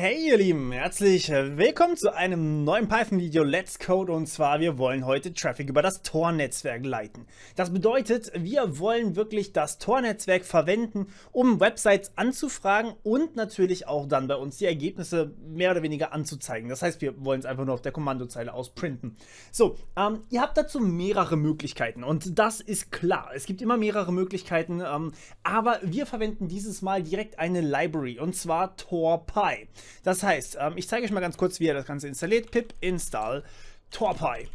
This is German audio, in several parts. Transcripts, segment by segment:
Hey ihr Lieben, herzlich äh, willkommen zu einem neuen Python-Video Let's Code und zwar wir wollen heute Traffic über das Tor-Netzwerk leiten. Das bedeutet, wir wollen wirklich das Tor-Netzwerk verwenden, um Websites anzufragen und natürlich auch dann bei uns die Ergebnisse mehr oder weniger anzuzeigen. Das heißt, wir wollen es einfach nur auf der Kommandozeile ausprinten. So, ähm, ihr habt dazu mehrere Möglichkeiten und das ist klar. Es gibt immer mehrere Möglichkeiten, ähm, aber wir verwenden dieses Mal direkt eine Library und zwar TorPy. Das heißt, ähm, ich zeige euch mal ganz kurz, wie ihr das Ganze installiert. pip install torpy.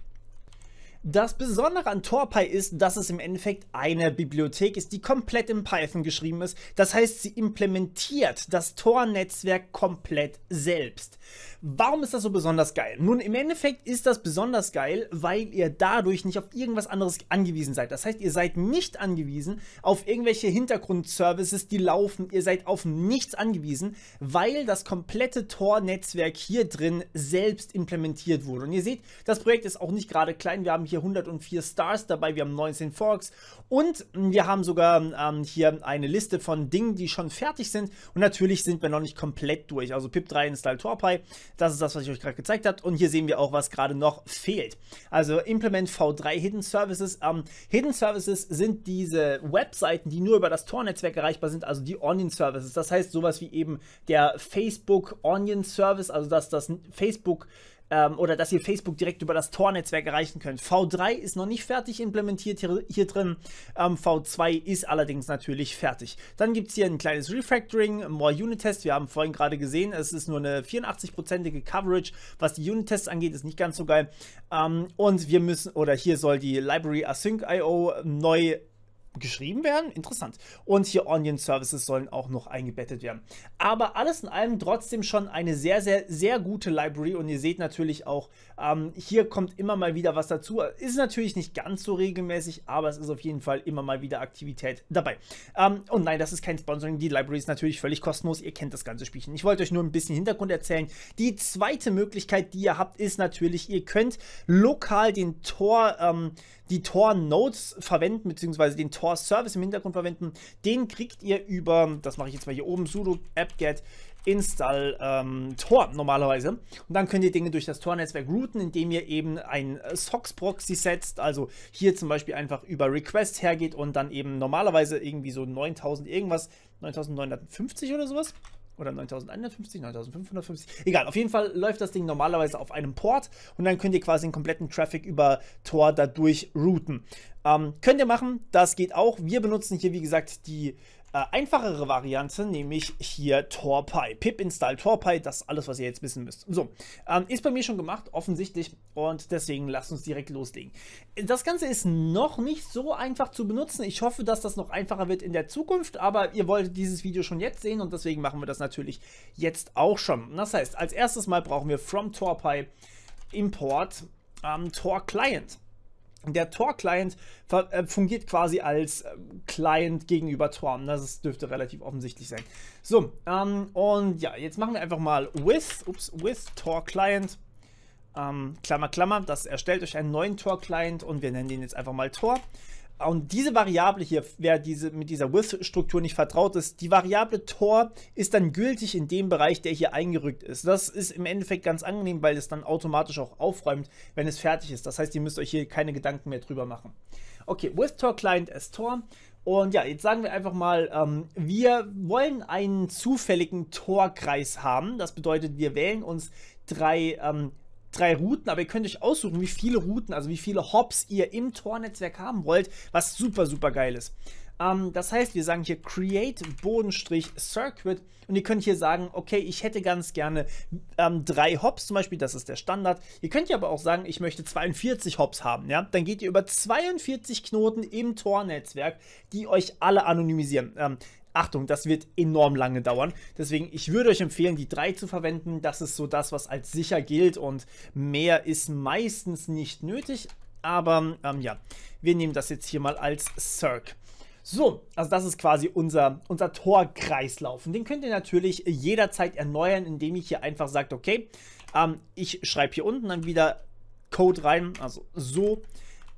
Das Besondere an TorPy ist, dass es im Endeffekt eine Bibliothek ist, die komplett in Python geschrieben ist. Das heißt, sie implementiert das Tor-Netzwerk komplett selbst. Warum ist das so besonders geil? Nun, im Endeffekt ist das besonders geil, weil ihr dadurch nicht auf irgendwas anderes angewiesen seid. Das heißt, ihr seid nicht angewiesen auf irgendwelche Hintergrundservices, die laufen. Ihr seid auf nichts angewiesen, weil das komplette Tor-Netzwerk hier drin selbst implementiert wurde. Und ihr seht, das Projekt ist auch nicht gerade klein. Wir haben hier hier 104 Stars dabei, wir haben 19 Forks und hm, wir haben sogar ähm, hier eine Liste von Dingen, die schon fertig sind und natürlich sind wir noch nicht komplett durch. Also pip3 install torpy, das ist das, was ich euch gerade gezeigt habe und hier sehen wir auch, was gerade noch fehlt. Also implement v3 Hidden Services. Ähm, Hidden Services sind diese Webseiten, die nur über das Tor-Netzwerk erreichbar sind, also die Onion Services. Das heißt sowas wie eben der Facebook Onion Service, also dass das Facebook ähm, oder dass ihr Facebook direkt über das Tor-Netzwerk erreichen könnt. V3 ist noch nicht fertig implementiert hier, hier drin. Ähm, V2 ist allerdings natürlich fertig. Dann gibt es hier ein kleines Refactoring, More Unit Test. Wir haben vorhin gerade gesehen, es ist nur eine 84-prozentige Coverage. Was die Unit Tests angeht, ist nicht ganz so geil. Ähm, und wir müssen, oder hier soll die Library Async.io IO neu geschrieben werden. Interessant. Und hier Onion-Services sollen auch noch eingebettet werden. Aber alles in allem trotzdem schon eine sehr, sehr, sehr gute Library. Und ihr seht natürlich auch, ähm, hier kommt immer mal wieder was dazu. Ist natürlich nicht ganz so regelmäßig, aber es ist auf jeden Fall immer mal wieder Aktivität dabei. Ähm, und nein, das ist kein Sponsoring. Die Library ist natürlich völlig kostenlos. Ihr kennt das ganze Spielchen. Ich wollte euch nur ein bisschen Hintergrund erzählen. Die zweite Möglichkeit, die ihr habt, ist natürlich, ihr könnt lokal den Tor, ähm, die Tor Notes verwenden, beziehungsweise den Tor Service im Hintergrund verwenden, den kriegt ihr über, das mache ich jetzt mal hier oben, sudo apt-get install ähm, Tor normalerweise. Und dann könnt ihr Dinge durch das Tor-Netzwerk routen, indem ihr eben ein äh, SOX-Proxy setzt, also hier zum Beispiel einfach über Request hergeht und dann eben normalerweise irgendwie so 9000 irgendwas, 9950 oder sowas oder 9150, 9550. Egal, auf jeden Fall läuft das Ding normalerweise auf einem Port und dann könnt ihr quasi den kompletten Traffic über Tor dadurch routen. Ähm, könnt ihr machen, das geht auch. Wir benutzen hier, wie gesagt, die äh, einfachere Variante, nämlich hier Torpy. Pip install Torpy, das ist alles, was ihr jetzt wissen müsst. So, ähm, ist bei mir schon gemacht, offensichtlich, und deswegen lasst uns direkt loslegen. Das Ganze ist noch nicht so einfach zu benutzen. Ich hoffe, dass das noch einfacher wird in der Zukunft, aber ihr wollt dieses Video schon jetzt sehen und deswegen machen wir das natürlich jetzt auch schon. Das heißt, als erstes Mal brauchen wir from Torpy Import ähm, Tor Client. Der Tor-Client äh, fungiert quasi als ähm, Client gegenüber Tor. Ne? Das dürfte relativ offensichtlich sein. So, ähm, und ja, jetzt machen wir einfach mal with, ups, with Tor-Client. Ähm, Klammer, Klammer, das erstellt euch einen neuen Tor-Client und wir nennen den jetzt einfach mal Tor. Und diese Variable hier, wer diese, mit dieser with-Struktur nicht vertraut ist, die Variable Tor ist dann gültig in dem Bereich, der hier eingerückt ist. Das ist im Endeffekt ganz angenehm, weil es dann automatisch auch aufräumt, wenn es fertig ist. Das heißt, ihr müsst euch hier keine Gedanken mehr drüber machen. Okay, with Tor Client as Tor. Und ja, jetzt sagen wir einfach mal, ähm, wir wollen einen zufälligen Torkreis haben. Das bedeutet, wir wählen uns drei ähm, drei Routen, aber ihr könnt euch aussuchen, wie viele Routen, also wie viele Hops ihr im Tor-Netzwerk haben wollt, was super, super geil ist. Ähm, das heißt, wir sagen hier Create Bodenstrich Circuit und ihr könnt hier sagen, okay, ich hätte ganz gerne ähm, drei Hops zum Beispiel, das ist der Standard. Ihr könnt ja aber auch sagen, ich möchte 42 Hops haben, ja. Dann geht ihr über 42 Knoten im Tor-Netzwerk, die euch alle anonymisieren. Ähm, Achtung, das wird enorm lange dauern. Deswegen, ich würde euch empfehlen, die 3 zu verwenden. Das ist so das, was als sicher gilt und mehr ist meistens nicht nötig. Aber ähm, ja, wir nehmen das jetzt hier mal als Cirque. So, also das ist quasi unser, unser Torkreislauf. Und den könnt ihr natürlich jederzeit erneuern, indem ich hier einfach sagt, okay, ähm, ich schreibe hier unten dann wieder Code rein, also so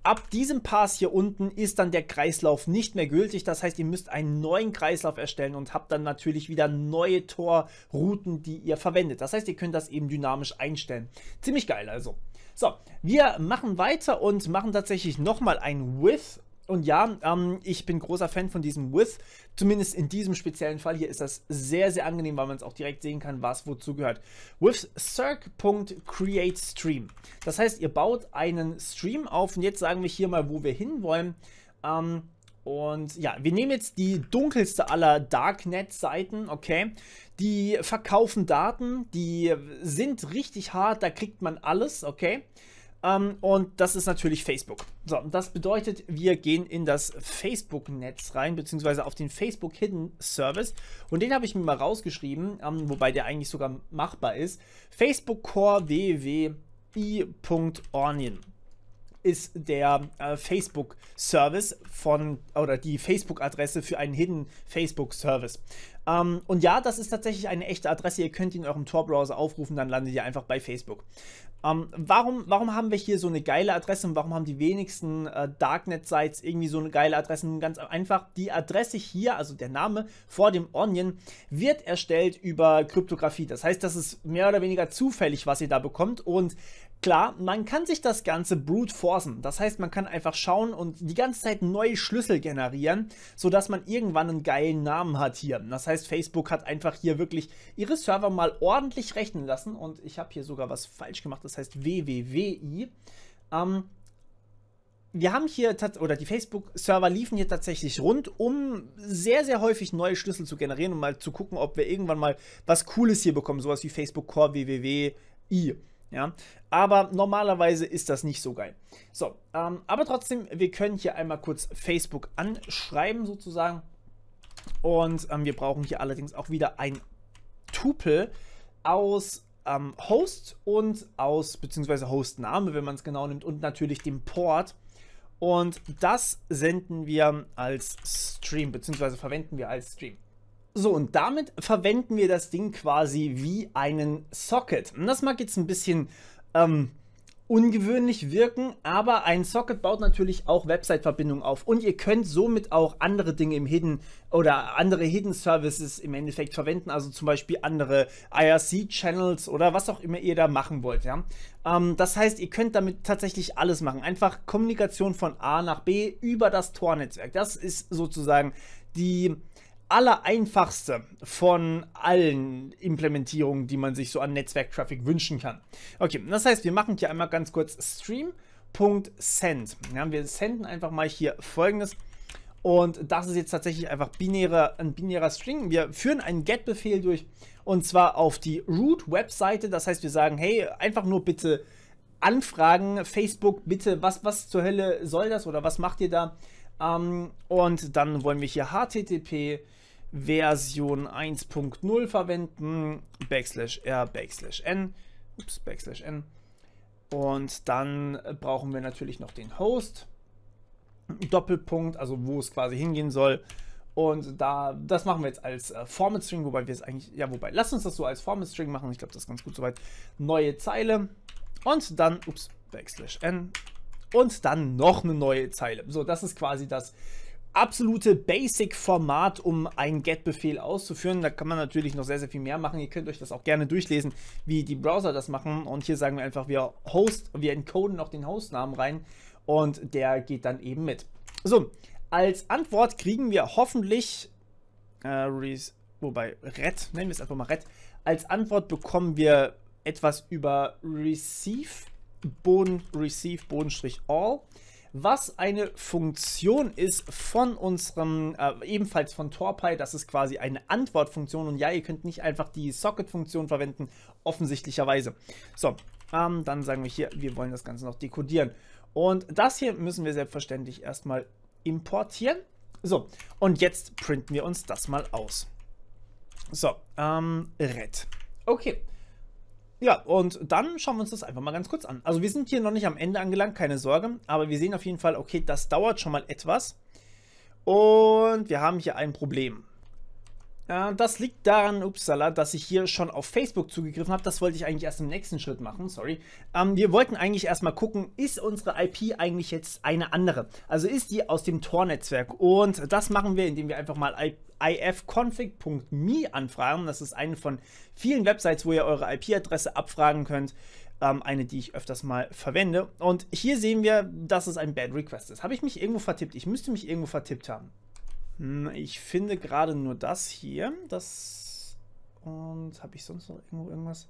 ab diesem Pass hier unten ist dann der Kreislauf nicht mehr gültig. Das heißt, ihr müsst einen neuen Kreislauf erstellen und habt dann natürlich wieder neue Torrouten, die ihr verwendet. Das heißt, ihr könnt das eben dynamisch einstellen. Ziemlich geil also. So, wir machen weiter und machen tatsächlich nochmal ein With und ja, ähm, ich bin großer Fan von diesem With. Zumindest in diesem speziellen Fall hier ist das sehr, sehr angenehm, weil man es auch direkt sehen kann, was wozu gehört. With circ.create Das heißt, ihr baut einen Stream auf und jetzt sagen wir hier mal, wo wir hinwollen. Ähm, und ja, wir nehmen jetzt die dunkelste aller Darknet-Seiten, okay? Die verkaufen Daten, die sind richtig hart, da kriegt man alles, okay? Ähm, und das ist natürlich Facebook. So, das bedeutet, wir gehen in das Facebook-Netz rein, beziehungsweise auf den Facebook Hidden Service. Und den habe ich mir mal rausgeschrieben, ähm, wobei der eigentlich sogar machbar ist. Facebook Core wwi.onion ist der äh, Facebook Service von oder die Facebook Adresse für einen Hidden Facebook Service. Ähm, und ja, das ist tatsächlich eine echte Adresse. Ihr könnt ihn in eurem Tor Browser aufrufen, dann landet ihr einfach bei Facebook. Ähm, warum, warum haben wir hier so eine geile Adresse und warum haben die wenigsten äh, Darknet-Sites irgendwie so eine geile Adresse? Ganz einfach, die Adresse hier, also der Name vor dem Onion, wird erstellt über Kryptographie. Das heißt, das ist mehr oder weniger zufällig, was ihr da bekommt und Klar, man kann sich das Ganze brute forcen. Das heißt, man kann einfach schauen und die ganze Zeit neue Schlüssel generieren, sodass man irgendwann einen geilen Namen hat hier. Das heißt, Facebook hat einfach hier wirklich ihre Server mal ordentlich rechnen lassen und ich habe hier sogar was falsch gemacht. Das heißt www.i. Ähm, wir haben hier, oder die Facebook-Server liefen hier tatsächlich rund, um sehr, sehr häufig neue Schlüssel zu generieren und mal zu gucken, ob wir irgendwann mal was Cooles hier bekommen, sowas wie Facebook Core www.i. Ja, aber normalerweise ist das nicht so geil. So, ähm, aber trotzdem, wir können hier einmal kurz Facebook anschreiben sozusagen. Und ähm, wir brauchen hier allerdings auch wieder ein Tupel aus ähm, Host und aus, beziehungsweise Hostname, wenn man es genau nimmt, und natürlich dem Port. Und das senden wir als Stream, beziehungsweise verwenden wir als Stream. So, und damit verwenden wir das Ding quasi wie einen Socket. Und das mag jetzt ein bisschen ähm, ungewöhnlich wirken, aber ein Socket baut natürlich auch Website-Verbindungen auf. Und ihr könnt somit auch andere Dinge im Hidden oder andere Hidden Services im Endeffekt verwenden, also zum Beispiel andere IRC-Channels oder was auch immer ihr da machen wollt. Ja? Ähm, das heißt, ihr könnt damit tatsächlich alles machen. Einfach Kommunikation von A nach B über das Tor-Netzwerk. Das ist sozusagen die allereinfachste von allen Implementierungen, die man sich so an Netzwerk-Traffic wünschen kann. Okay, das heißt, wir machen hier einmal ganz kurz Stream.send. Ja, wir senden einfach mal hier folgendes. Und das ist jetzt tatsächlich einfach binäre, ein binärer String. Wir führen einen Get-Befehl durch und zwar auf die Root-Webseite. Das heißt, wir sagen, hey, einfach nur bitte anfragen, Facebook, bitte, was, was zur Hölle soll das oder was macht ihr da? Ähm, und dann wollen wir hier HTTP Version 1.0 verwenden, Backslash R, Backslash N, ups, Backslash N. Und dann brauchen wir natürlich noch den Host, Doppelpunkt, also wo es quasi hingehen soll. Und da, das machen wir jetzt als äh, Format String, wobei wir es eigentlich, ja, wobei, lass uns das so als Format String machen. Ich glaube, das ist ganz gut soweit. Neue Zeile und dann, ups, Backslash N, und dann noch eine neue Zeile. So, das ist quasi das absolute Basic-Format, um einen Get-Befehl auszuführen. Da kann man natürlich noch sehr, sehr viel mehr machen. Ihr könnt euch das auch gerne durchlesen, wie die Browser das machen. Und hier sagen wir einfach, wir Host, wir encoden noch den Hostnamen rein und der geht dann eben mit. So, als Antwort kriegen wir hoffentlich, äh, wobei Red, nennen wir es einfach mal Red, als Antwort bekommen wir etwas über Receive Boden Receive Bodenstrich All, was eine Funktion ist von unserem, äh, ebenfalls von Torpy, das ist quasi eine Antwortfunktion und ja, ihr könnt nicht einfach die Socket-Funktion verwenden, offensichtlicherweise. So, ähm, dann sagen wir hier, wir wollen das Ganze noch dekodieren. Und das hier müssen wir selbstverständlich erstmal importieren. So, und jetzt printen wir uns das mal aus. So, ähm, red. Okay, ja, und dann schauen wir uns das einfach mal ganz kurz an. Also wir sind hier noch nicht am Ende angelangt, keine Sorge, aber wir sehen auf jeden Fall, okay, das dauert schon mal etwas. Und wir haben hier ein Problem das liegt daran, upsala, dass ich hier schon auf Facebook zugegriffen habe. Das wollte ich eigentlich erst im nächsten Schritt machen, sorry. Ähm, wir wollten eigentlich erstmal gucken, ist unsere IP eigentlich jetzt eine andere? Also ist die aus dem Tor-Netzwerk? Und das machen wir, indem wir einfach mal ifconfig.me anfragen. Das ist eine von vielen Websites, wo ihr eure IP-Adresse abfragen könnt. Ähm, eine, die ich öfters mal verwende. Und hier sehen wir, dass es ein Bad Request ist. Habe ich mich irgendwo vertippt? Ich müsste mich irgendwo vertippt haben. Hm, ich finde gerade nur das hier. Das. Und habe ich sonst noch irgendwo irgendwas?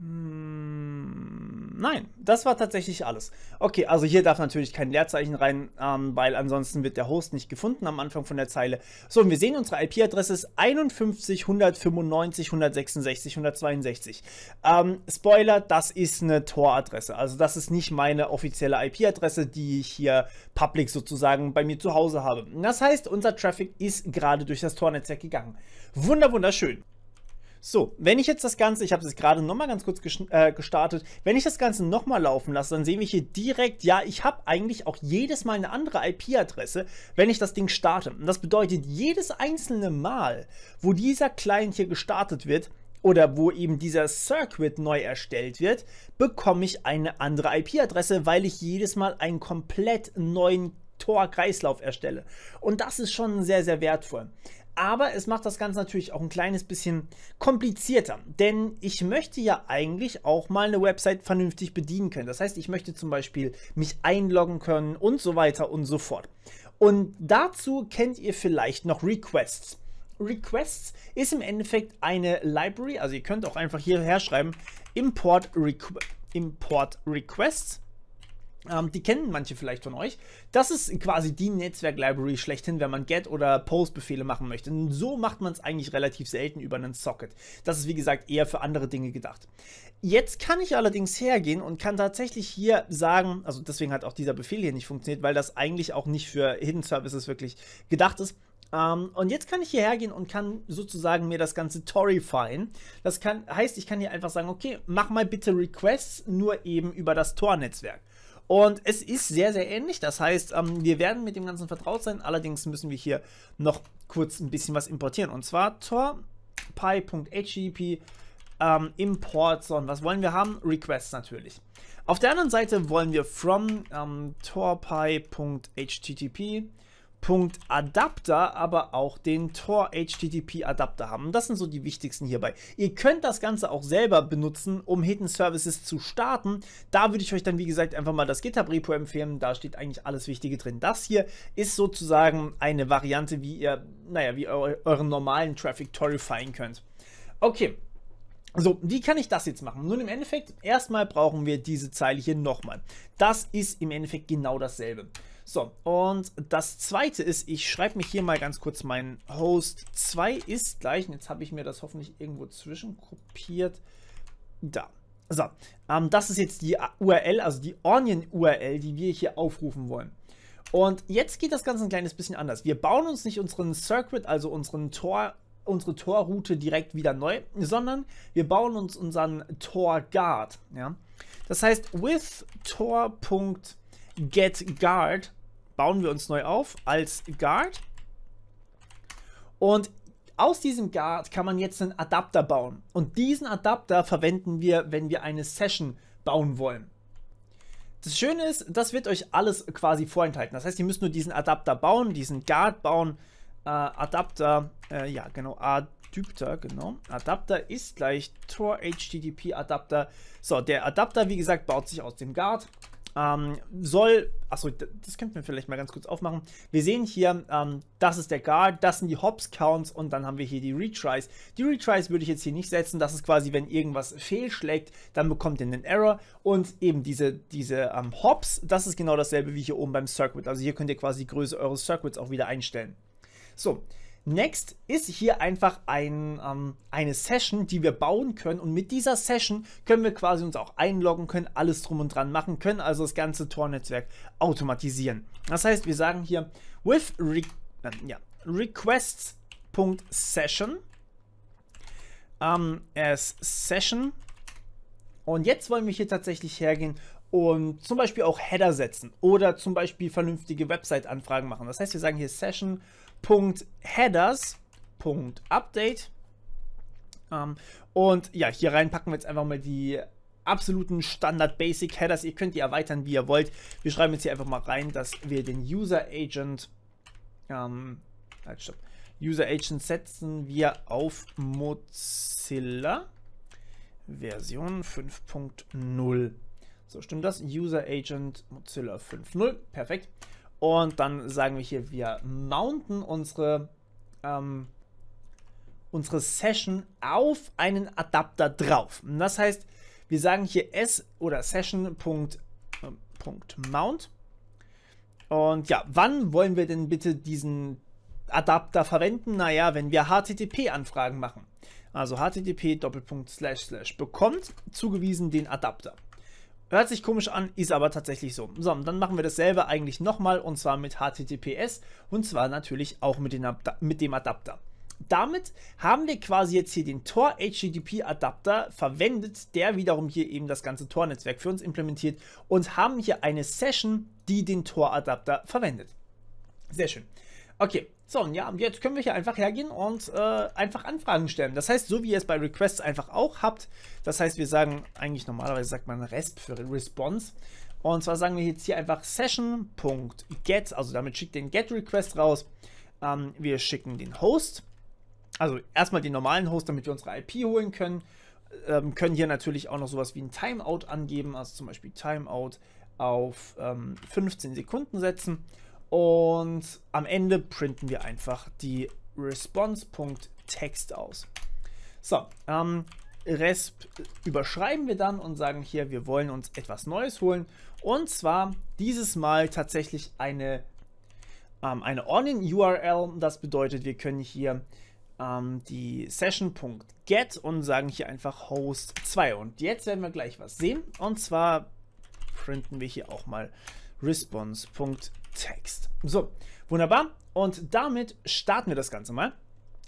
Hm, nein, das war tatsächlich alles. Okay, also hier darf natürlich kein Leerzeichen rein, ähm, weil ansonsten wird der Host nicht gefunden am Anfang von der Zeile. So, und wir sehen, unsere IP-Adresse ist 51 195 166 162. Ähm, Spoiler, das ist eine Tor-Adresse. Also das ist nicht meine offizielle IP-Adresse, die ich hier public sozusagen bei mir zu Hause habe. Das heißt, unser Traffic ist gerade durch das Tor-Netzwerk gegangen. Wunder, wunderschön. So, wenn ich jetzt das Ganze, ich habe es gerade nochmal ganz kurz äh, gestartet, wenn ich das Ganze nochmal laufen lasse, dann sehen wir hier direkt, ja, ich habe eigentlich auch jedes Mal eine andere IP-Adresse, wenn ich das Ding starte. Und das bedeutet, jedes einzelne Mal, wo dieser Client hier gestartet wird, oder wo eben dieser Circuit neu erstellt wird, bekomme ich eine andere IP-Adresse, weil ich jedes Mal einen komplett neuen Tor-Kreislauf erstelle. Und das ist schon sehr, sehr wertvoll. Aber es macht das Ganze natürlich auch ein kleines bisschen komplizierter, denn ich möchte ja eigentlich auch mal eine Website vernünftig bedienen können. Das heißt, ich möchte zum Beispiel mich einloggen können und so weiter und so fort. Und dazu kennt ihr vielleicht noch Requests. Requests ist im Endeffekt eine Library, also ihr könnt auch einfach hierher schreiben, Import, Requ Import Requests ähm, die kennen manche vielleicht von euch. Das ist quasi die Netzwerk-Library schlechthin, wenn man Get- oder Post-Befehle machen möchte. Und so macht man es eigentlich relativ selten über einen Socket. Das ist wie gesagt eher für andere Dinge gedacht. Jetzt kann ich allerdings hergehen und kann tatsächlich hier sagen, also deswegen hat auch dieser Befehl hier nicht funktioniert, weil das eigentlich auch nicht für Hidden Services wirklich gedacht ist. Um, ähm, und jetzt kann ich hierher gehen und kann sozusagen mir das Ganze torrifyen. Das kann, heißt, ich kann hier einfach sagen, okay, mach mal bitte Requests nur eben über das Tor-Netzwerk. Und es ist sehr, sehr ähnlich. Das heißt, ähm, wir werden mit dem Ganzen vertraut sein. Allerdings müssen wir hier noch kurz ein bisschen was importieren. Und zwar torpy.http ähm, Imports und was wollen wir haben? Requests natürlich. Auf der anderen Seite wollen wir from ähm, torpy.http Adapter, aber auch den Tor HTTP Adapter haben. das sind so die wichtigsten hierbei. Ihr könnt das Ganze auch selber benutzen, um Hidden Services zu starten. Da würde ich euch dann, wie gesagt, einfach mal das GitHub Repo empfehlen. Da steht eigentlich alles Wichtige drin. Das hier ist sozusagen eine Variante, wie ihr, naja, wie ihr euren normalen Traffic torrifying könnt. Okay, so, wie kann ich das jetzt machen? Nun, im Endeffekt, erstmal brauchen wir diese Zeile hier nochmal. Das ist im Endeffekt genau dasselbe. So, und das zweite ist, ich schreibe mich hier mal ganz kurz meinen Host 2 ist gleich. Und jetzt habe ich mir das hoffentlich irgendwo zwischenkopiert. Da. So, ähm, das ist jetzt die URL, also die Onion-URL, die wir hier aufrufen wollen. Und jetzt geht das Ganze ein kleines bisschen anders. Wir bauen uns nicht unseren Circuit, also unseren Tor, unsere Torroute direkt wieder neu, sondern wir bauen uns unseren Tor Guard. Ja? Das heißt, with Tor. Get Guard bauen wir uns neu auf als Guard. Und aus diesem Guard kann man jetzt einen Adapter bauen. Und diesen Adapter verwenden wir, wenn wir eine Session bauen wollen. Das Schöne ist, das wird euch alles quasi vorenthalten. Das heißt, ihr müsst nur diesen Adapter bauen, diesen Guard bauen. Äh, Adapter, äh, ja genau, Adapter, genau. Adapter ist gleich Tor HTTP Adapter. So, der Adapter, wie gesagt, baut sich aus dem Guard. Ähm, soll, achso, das könnten wir vielleicht mal ganz kurz aufmachen. Wir sehen hier, ähm, das ist der Guard, das sind die Hops Counts und dann haben wir hier die Retries. Die Retries würde ich jetzt hier nicht setzen, das ist quasi, wenn irgendwas fehlschlägt, dann bekommt ihr einen Error und eben diese, diese ähm, Hops, das ist genau dasselbe wie hier oben beim Circuit. Also hier könnt ihr quasi die Größe eures Circuits auch wieder einstellen. So, Next ist hier einfach ein, ähm, eine Session, die wir bauen können und mit dieser Session können wir quasi uns auch einloggen, können alles drum und dran machen, können also das ganze Tor-Netzwerk automatisieren. Das heißt, wir sagen hier with re äh, ja, requests.session ähm, as Session und jetzt wollen wir hier tatsächlich hergehen und zum Beispiel auch Header setzen oder zum Beispiel vernünftige Website-Anfragen machen. Das heißt, wir sagen hier Session.session .headers.update. Ähm, und ja, hier reinpacken wir jetzt einfach mal die absoluten Standard-Basic-Headers. Ihr könnt die erweitern, wie ihr wollt. Wir schreiben jetzt hier einfach mal rein, dass wir den User-Agent ähm, halt, User Agent setzen wir auf Mozilla Version 5.0. So, stimmt das? User Agent Mozilla 5.0. Perfekt. Und dann sagen wir hier, wir mounten unsere, ähm, unsere Session auf einen Adapter drauf. Und das heißt, wir sagen hier S oder Session.mount. Ähm, Und ja, wann wollen wir denn bitte diesen Adapter verwenden? Naja, wenn wir HTTP-Anfragen machen. Also http:// bekommt zugewiesen den Adapter. Hört sich komisch an, ist aber tatsächlich so. So, und dann machen wir dasselbe eigentlich nochmal und zwar mit HTTPS und zwar natürlich auch mit, den, mit dem Adapter damit haben wir quasi jetzt hier den Tor HTTP Adapter verwendet, der wiederum hier eben das ganze Tor-Netzwerk für uns implementiert und haben hier eine Session, die den Tor Adapter verwendet. Sehr schön. Okay, so und ja, und jetzt können wir hier einfach hergehen und äh, einfach Anfragen stellen. Das heißt, so wie ihr es bei Requests einfach auch habt, das heißt, wir sagen, eigentlich normalerweise sagt man RESP für Response. Und zwar sagen wir jetzt hier einfach Session.get, also damit schickt den Get-Request raus. Ähm, wir schicken den Host, also erstmal den normalen Host, damit wir unsere IP holen können. Ähm, können hier natürlich auch noch sowas wie ein Timeout angeben, also zum Beispiel Timeout auf ähm, 15 Sekunden setzen. Und am Ende printen wir einfach die response.text aus. So, ähm, Resp überschreiben wir dann und sagen hier, wir wollen uns etwas Neues holen. Und zwar dieses Mal tatsächlich eine, ähm, eine On-URL. Das bedeutet, wir können hier ähm, die Session.get und sagen hier einfach Host 2. Und jetzt werden wir gleich was sehen. Und zwar printen wir hier auch mal response.text. So, wunderbar. Und damit starten wir das Ganze mal.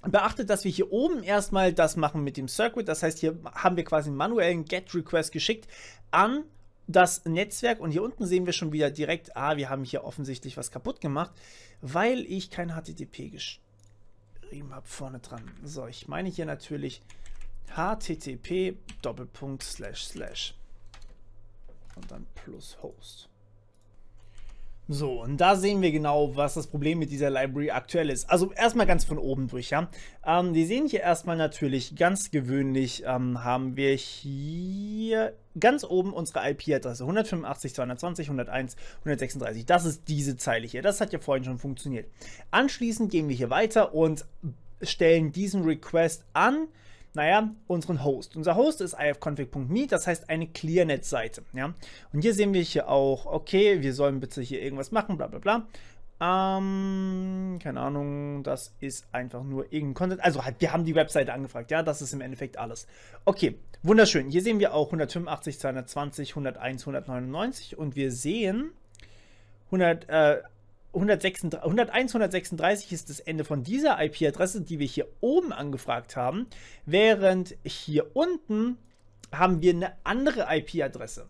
Beachtet, dass wir hier oben erstmal das machen mit dem Circuit. Das heißt, hier haben wir quasi manuellen GET-Request geschickt an das Netzwerk. Und hier unten sehen wir schon wieder direkt, ah, wir haben hier offensichtlich was kaputt gemacht, weil ich kein HTTP geschrieben habe vorne dran. So, ich meine hier natürlich http://. -doppelpunkt -slash -slash und dann plus Host. So, und da sehen wir genau, was das Problem mit dieser Library aktuell ist. Also erstmal ganz von oben durch, ja. Ähm, wir sehen hier erstmal natürlich ganz gewöhnlich ähm, haben wir hier ganz oben unsere IP-Adresse 185, 220, 101, 136. Das ist diese Zeile hier. Das hat ja vorhin schon funktioniert. Anschließend gehen wir hier weiter und stellen diesen Request an naja, unseren Host. Unser Host ist ifconfig.me, das heißt eine Clearnet-Seite. Ja? Und hier sehen wir hier auch, okay, wir sollen bitte hier irgendwas machen, bla bla bla. Ähm, keine Ahnung, das ist einfach nur irgendein Content. Also halt, wir haben die Webseite angefragt, ja, das ist im Endeffekt alles. Okay, wunderschön. Hier sehen wir auch 185, 220, 101, 199 und wir sehen 100, äh, 136, 101, 136 ist das Ende von dieser IP-Adresse, die wir hier oben angefragt haben, während hier unten haben wir eine andere IP-Adresse.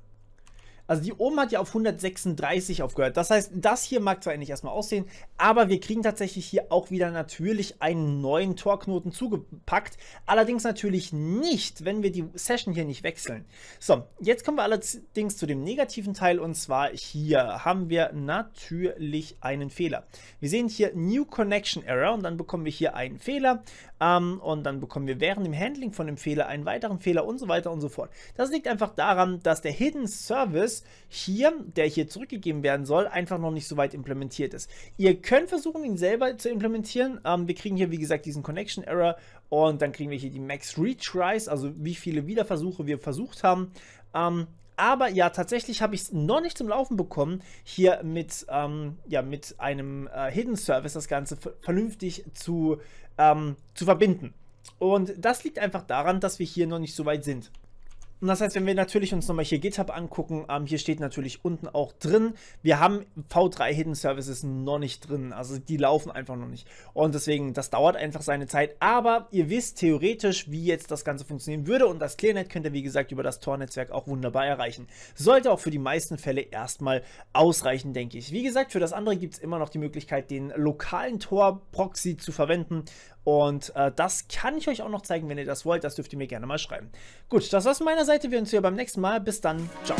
Also die oben hat ja auf 136 aufgehört. Das heißt, das hier mag zwar endlich erstmal aussehen, aber wir kriegen tatsächlich hier auch wieder natürlich einen neuen Torknoten zugepackt. Allerdings natürlich nicht, wenn wir die Session hier nicht wechseln. So, jetzt kommen wir allerdings zu dem negativen Teil und zwar hier haben wir natürlich einen Fehler. Wir sehen hier New Connection Error und dann bekommen wir hier einen Fehler ähm, und dann bekommen wir während dem Handling von dem Fehler einen weiteren Fehler und so weiter und so fort. Das liegt einfach daran, dass der Hidden Service hier, der hier zurückgegeben werden soll, einfach noch nicht so weit implementiert ist. Ihr könnt versuchen, ihn selber zu implementieren. Ähm, wir kriegen hier, wie gesagt, diesen Connection Error und dann kriegen wir hier die Max Retries, also wie viele Wiederversuche wir versucht haben. Ähm, aber ja, tatsächlich habe ich es noch nicht zum Laufen bekommen, hier mit, ähm, ja, mit einem äh, Hidden Service das Ganze vernünftig zu, ähm, zu verbinden. Und das liegt einfach daran, dass wir hier noch nicht so weit sind. Und das heißt, wenn wir natürlich uns nochmal hier GitHub angucken, ähm, hier steht natürlich unten auch drin, wir haben V3 Hidden Services noch nicht drin, also die laufen einfach noch nicht. Und deswegen, das dauert einfach seine Zeit, aber ihr wisst theoretisch, wie jetzt das Ganze funktionieren würde und das Clearnet könnt ihr, wie gesagt, über das Tor-Netzwerk auch wunderbar erreichen. Sollte auch für die meisten Fälle erstmal ausreichen, denke ich. Wie gesagt, für das andere gibt es immer noch die Möglichkeit, den lokalen Tor-Proxy zu verwenden und äh, das kann ich euch auch noch zeigen, wenn ihr das wollt. Das dürft ihr mir gerne mal schreiben. Gut, das war's von meiner Seite. Wir sehen uns hier beim nächsten Mal. Bis dann. Ciao.